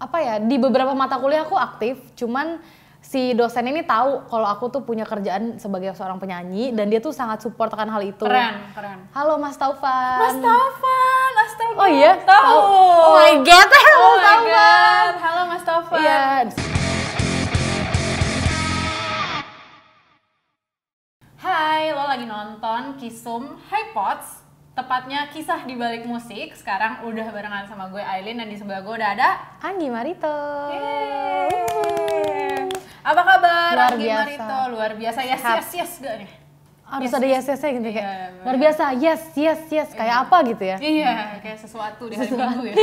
apa ya di beberapa mata kuliah aku aktif cuman si dosen ini tahu kalau aku tuh punya kerjaan sebagai seorang penyanyi dan dia tuh sangat support akan hal itu. Keren, keren. Halo Mas Taufan. Mas Taufan, astaga. Oh iya, tahu. Oh my god, oh halo oh Mas Taufan. God. Halo Mas Taufan. Iya. Hai, lo lagi nonton Kisum Hypots tepatnya kisah di balik musik. Sekarang udah barengan sama gue Aileen dan di sebelah gue udah ada Anggi Marito. Yeay. Apa kabar Anggi Marito? Luar biasa. Yes, yes, yes gak nih? harus yes, ada yes yes gitu ya? iya, kayak bener. luar biasa yes yes yes kayak iya. apa gitu ya iya kayak sesuatu di hari sesuatu. minggu ya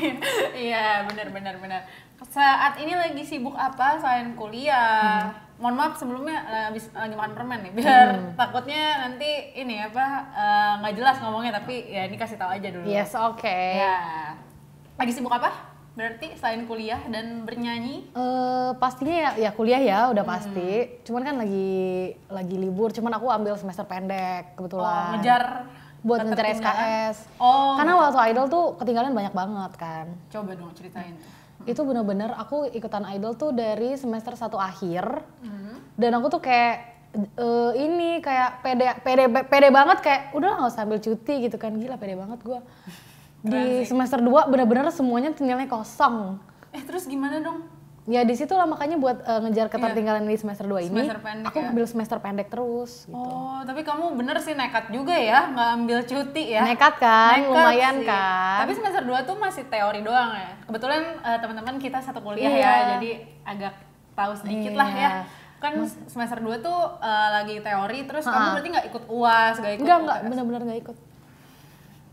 iya benar benar benar saat ini lagi sibuk apa selain kuliah hmm. mohon maaf sebelumnya eh, habis lagi makan permen nih biar hmm. takutnya nanti ini apa eh, nggak uh, jelas ngomongnya tapi ya ini kasih tahu aja dulu yes oke okay. ya lagi sibuk apa Berarti selain kuliah dan bernyanyi? Uh, pastinya ya, ya kuliah ya udah hmm. pasti. Cuman kan lagi lagi libur. Cuman aku ambil semester pendek kebetulan. Oh, ngejar buat ngejar SKS. Oh. Karena waktu idol tuh ketinggalan banyak banget kan. Coba dong ceritain. Hmm. Itu bener-bener aku ikutan idol tuh dari semester satu akhir. Hmm. Dan aku tuh kayak uh, ini kayak pede pede pede banget kayak udah nggak usah ambil cuti gitu kan gila pede banget gue di semester 2 benar-benar semuanya nilai kosong. Eh terus gimana dong? Ya di situ lah makanya buat uh, ngejar iya. ketertinggalan yeah. di semester 2 ini. Semester pendek aku ya? ambil semester pendek terus gitu. Oh, tapi kamu bener sih nekat juga ya nggak ambil cuti ya. Nekat kan, nekat lumayan sih. kan. Tapi semester 2 tuh masih teori doang ya. Kebetulan uh, teman-teman kita satu kuliah yeah. ya, jadi agak tahu sedikit yeah. lah ya iya. kan semester 2 tuh uh, lagi teori terus ha. kamu berarti nggak ikut uas nggak ikut nggak nggak benar-benar nggak ikut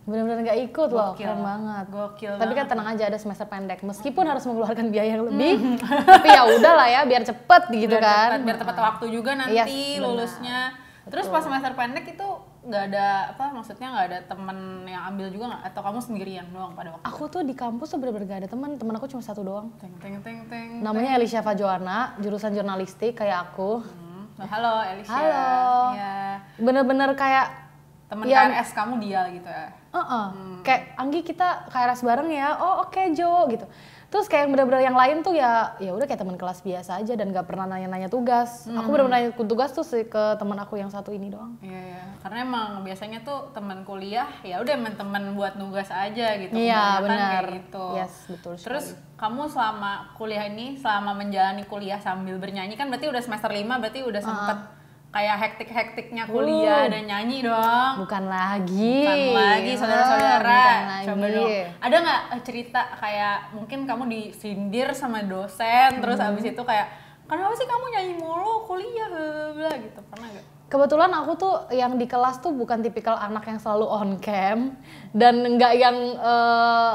benar-benar nggak ikut loh, Gokil. keren banget. Gokil. Tapi kan tenang aja ada semester pendek, meskipun harus mengeluarkan biaya yang lebih, hmm. tapi ya udahlah ya, biar cepet gitu kan. biar kan. Cepet, biar nah. tepat waktu juga nanti yes, iya, lulusnya. Betul. Terus pas semester pendek itu nggak ada apa maksudnya nggak ada temen yang ambil juga gak? atau kamu sendirian doang pada waktu aku tuh di kampus tuh bener-bener gak ada teman teman aku cuma satu doang teng teng teng teng namanya Elisha Fajoana jurusan jurnalistik kayak aku hmm. halo Elisha halo ya. bener-bener kayak temen ya, KRS kamu dia gitu ya uh -uh. Hmm. kayak Anggi kita KRS bareng ya oh oke okay, Jo gitu terus kayak yang bener-bener yang lain tuh ya ya udah kayak teman kelas biasa aja dan gak pernah nanya-nanya tugas hmm. aku bener-bener nanya tugas tuh sih ke teman aku yang satu ini doang iya iya karena emang biasanya tuh teman kuliah ya udah emang teman buat nugas aja gitu iya benar gitu yes betul sekali. terus kamu selama kuliah ini selama menjalani kuliah sambil bernyanyi kan berarti udah semester lima berarti udah sempet uh kayak hektik-hektiknya kuliah uh, dan nyanyi dong. Bukan lagi. Bukan lagi ah, saudara-saudara. Coba dong. Ada nggak eh, cerita kayak mungkin kamu disindir sama dosen hmm. terus abis itu kayak kenapa sih kamu nyanyi mulu kuliah bla gitu pernah gak? Kebetulan aku tuh yang di kelas tuh bukan tipikal anak yang selalu on cam dan nggak yang uh,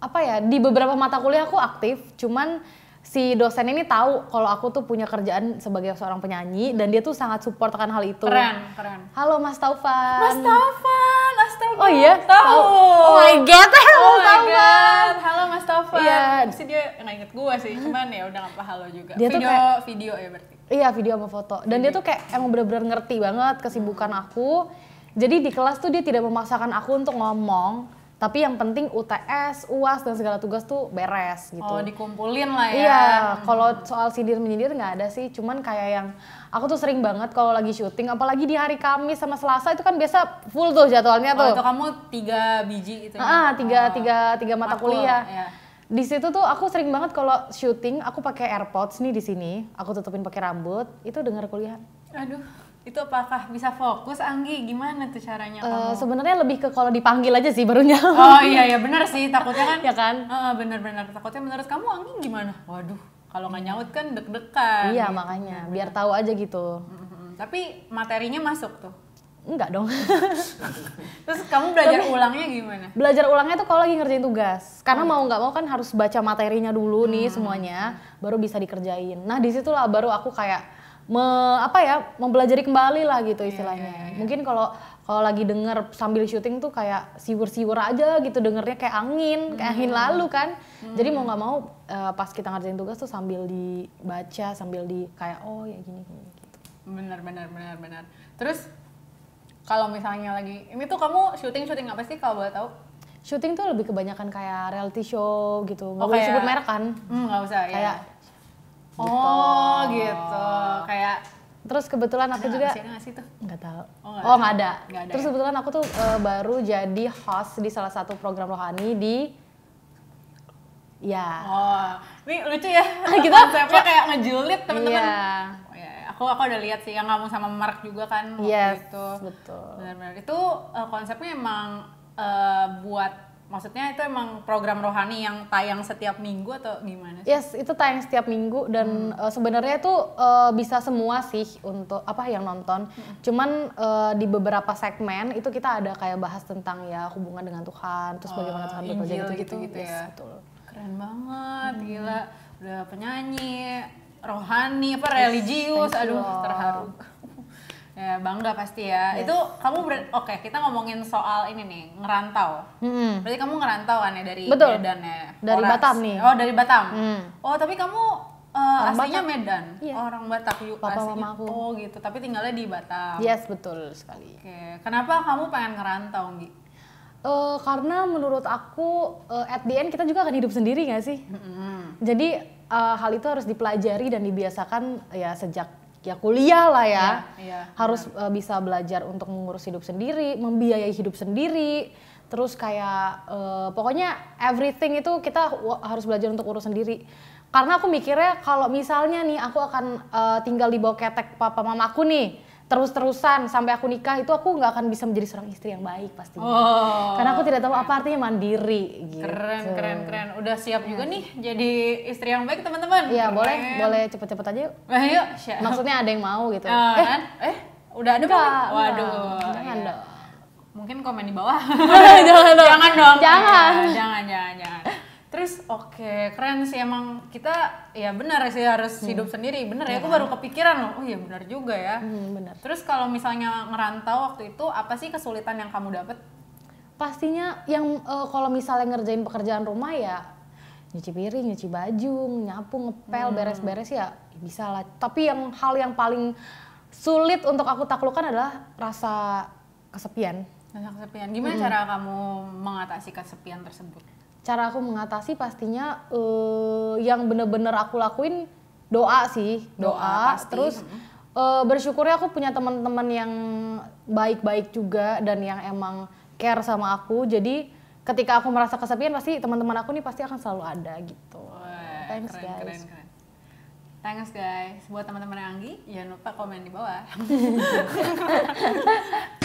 apa ya di beberapa mata kuliah aku aktif, cuman si dosen ini tahu kalau aku tuh punya kerjaan sebagai seorang penyanyi dan dia tuh sangat support akan hal itu. Keren, keren. Halo Mas Taufan. Mas Taufan, astaga. Oh iya, tahu. Oh my god, halo oh Taufan. God. Halo Mas Taufan. Iya. Mesti dia nggak inget gue sih, cuman ya udah apa halo juga. Dia video, tuh kayak, video ya berarti. Iya, video sama foto. Dan video. dia tuh kayak emang bener-bener ngerti banget kesibukan aku. Jadi di kelas tuh dia tidak memaksakan aku untuk ngomong tapi yang penting UTS, UAS dan segala tugas tuh beres gitu. Oh, dikumpulin lah ya. Iya, hmm. kalau soal sidir menyidir nggak ada sih, cuman kayak yang aku tuh sering banget kalau lagi syuting, apalagi di hari Kamis sama Selasa itu kan biasa full tuh jadwalnya oh, tuh. Oh, kamu tiga biji itu. Ya? Ah, tiga, oh. tiga, tiga mata Matkul, kuliah. Ya. Di situ tuh aku sering banget kalau syuting, aku pakai AirPods nih di sini, aku tutupin pakai rambut, itu denger kuliah Aduh itu apakah bisa fokus Anggi gimana tuh caranya uh, kamu sebenarnya lebih ke kalau dipanggil aja sih barunya oh iya iya benar sih takutnya kan ya kan uh, bener benar takutnya menurut kamu Anggi gimana waduh kalau nggak nyaut kan deg-degan iya gitu. makanya iya, biar tahu aja gitu mm-hmm. tapi materinya masuk tuh enggak dong terus kamu belajar Tapi, ulangnya gimana belajar ulangnya tuh kalau lagi ngerjain tugas karena oh. Iya. mau nggak mau kan harus baca materinya dulu hmm. nih semuanya baru bisa dikerjain nah disitulah baru aku kayak me, apa ya mempelajari kembali lah gitu iya, istilahnya. Yeah, yeah, yeah. Mungkin kalau kalau lagi denger sambil syuting tuh kayak siwur-siwur aja gitu dengernya kayak angin, kayak angin hmm. lalu kan. Mm. Jadi mau hmm. nggak mau uh, pas kita ngerjain tugas tuh sambil dibaca, sambil di kayak oh ya gini gini gitu. Benar benar benar benar. Terus kalau misalnya lagi ini tuh kamu syuting syuting apa sih kalau boleh tahu? Syuting tuh lebih kebanyakan kayak reality show gitu. nggak oh, boleh kayak, sebut merek kan? Mm, gak usah. Iya. Kayak ya Gitu. Oh gitu. Kayak Terus kebetulan aku ada, juga nggak sih tuh? Nggak tahu. Oh nggak oh, ada. ada. Gak ada. Terus ya? kebetulan aku tuh uh, baru jadi host di salah satu program rohani di Ya. Oh, ini lucu ya. Ah, kita konsepnya ya. kayak ngejulit teman-teman. Iya. Oh, iya, iya. Aku aku udah lihat sih yang ngomong sama Mark juga kan waktu yes, itu. Betul. Benar-benar itu uh, konsepnya emang uh, buat Maksudnya itu emang program rohani yang tayang setiap minggu atau gimana? Sih? Yes, itu tayang setiap minggu dan hmm. uh, sebenarnya itu uh, bisa semua sih untuk apa yang nonton. Hmm. Cuman uh, di beberapa segmen itu kita ada kayak bahas tentang ya hubungan dengan Tuhan, terus bagaimana Tuhan oh, bekerja gitu-gitu gitu, yes, ya. Betul. Keren banget, hmm. gila. Udah penyanyi, rohani apa religius, aduh terharu. Ya, bangga pasti ya. Yes. Iya. Itu kamu ber oke, okay, kita ngomongin soal ini nih, ngerantau. hmm Berarti kamu ngerantau kan ya dari Betul. Medan ya. Dari Oras. Batam nih. Oh, dari Batam. Mm. Oh, tapi kamu uh, orang aslinya Batak. Medan. Iya. Oh, orang Batak yuk Papa aslinya. aku. Oh, gitu. Tapi tinggalnya di Batam. Yes, betul sekali. Oke. Okay. Kenapa kamu pengen ngerantau, Gi? Uh, eh, karena menurut aku uh, at the end kita juga akan hidup sendiri gak sih? Mm-hmm. Jadi uh, hal itu harus dipelajari dan dibiasakan ya sejak ya kuliah lah ya, ya, ya harus ya. bisa belajar untuk mengurus hidup sendiri, membiayai hidup sendiri, terus kayak uh, pokoknya everything itu kita harus belajar untuk urus sendiri. Karena aku mikirnya kalau misalnya nih aku akan uh, tinggal di bawah ketek papa mamaku nih, terus-terusan sampai aku nikah itu aku nggak akan bisa menjadi seorang istri yang baik pasti Oh. Karena aku tidak tahu apa artinya mandiri gitu. Keren, keren, keren. Udah siap juga iya. nih jadi istri yang baik teman-teman. Iya, boleh, boleh cepet-cepet aja yuk. yuk siap. Maksudnya ada yang mau gitu. Uh, eh, kan? eh, udah ada belum? Waduh. Iya. Jangan iya. dong. Mungkin komen di bawah. jangan dong. Jangan jangan, jangan, jangan. Terus oke okay, keren sih emang kita ya benar sih harus hmm. hidup sendiri benar ya. Aku iya. baru kepikiran loh, oh iya benar juga ya. Hmm, bener. Terus kalau misalnya ngerantau waktu itu apa sih kesulitan yang kamu dapat Pastinya yang uh, kalau misalnya ngerjain pekerjaan rumah ya nyuci piring, nyuci baju, nyapu, ngepel, beres hmm. beres-beres ya, ya bisa lah. Tapi yang hal yang paling sulit untuk aku taklukkan adalah rasa kesepian. Rasa kesepian. Gimana hmm. cara kamu mengatasi kesepian tersebut? cara aku mengatasi pastinya uh, yang bener-bener aku lakuin doa sih doa, doa pasti. terus uh, bersyukurnya aku punya teman-teman yang baik-baik juga dan yang emang care sama aku jadi ketika aku merasa kesepian pasti teman-teman aku nih pasti akan selalu ada gitu thanks keren, guys keren, keren. Thanks guys buat teman-teman Anggi, jangan lupa komen di bawah.